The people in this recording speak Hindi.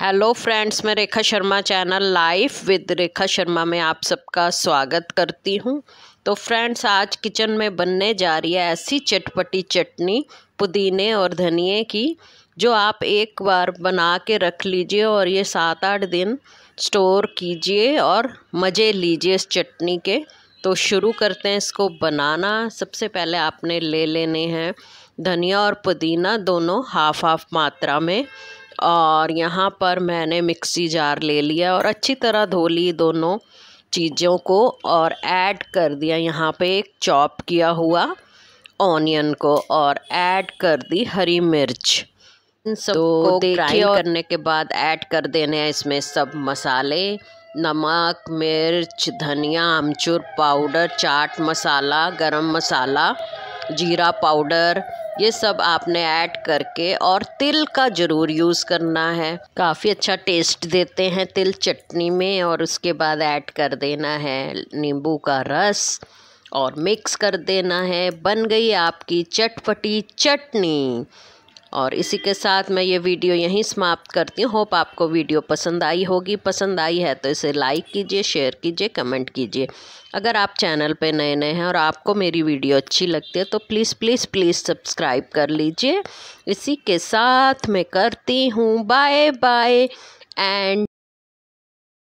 हेलो फ्रेंड्स मैं Rekha Sharma channel life with Rekha Sharma में आप सबका स्वागत करती हूं तो फ्रेंड्स आज किचन में बनने जा रही है ऐसी चटपटी चटनी पुदीने और धनिए की जो आप एक बार बना के रख लीजिए और ये सात आठ दिन स्टोर कीजिए और मज़े लीजिए इस चटनी के तो शुरू करते हैं इसको बनाना सबसे पहले आपने ले लेने हैं धनिया और पुदीना दोनों हाफ़ हाफ़ मात्रा में और यहाँ पर मैंने मिक्सी जार ले लिया और अच्छी तरह धो ली दोनों चीज़ों को और ऐड कर दिया यहाँ पे एक चॉप किया हुआ ऑनियन को और ऐड कर दी हरी मिर्च सबको तो देखिए करने के बाद ऐड कर देने हैं इसमें सब मसाले नमक मिर्च धनिया आमचूर पाउडर चाट मसाला गरम मसाला जीरा पाउडर ये सब आपने ऐड करके और तिल का ज़रूर यूज़ करना है काफ़ी अच्छा टेस्ट देते हैं तिल चटनी में और उसके बाद ऐड कर देना है नींबू का रस और मिक्स कर देना है बन गई आपकी चटपटी चटनी और इसी के साथ मैं ये वीडियो यहीं समाप्त करती हूँ होप आपको वीडियो पसंद आई होगी पसंद आई है तो इसे लाइक कीजिए शेयर कीजिए कमेंट कीजिए अगर आप चैनल पे नए नए हैं और आपको मेरी वीडियो अच्छी लगती है तो प्लीज़ प्लीज़ प्लीज़ सब्सक्राइब कर लीजिए इसी के साथ मैं करती हूँ बाय बाय एंड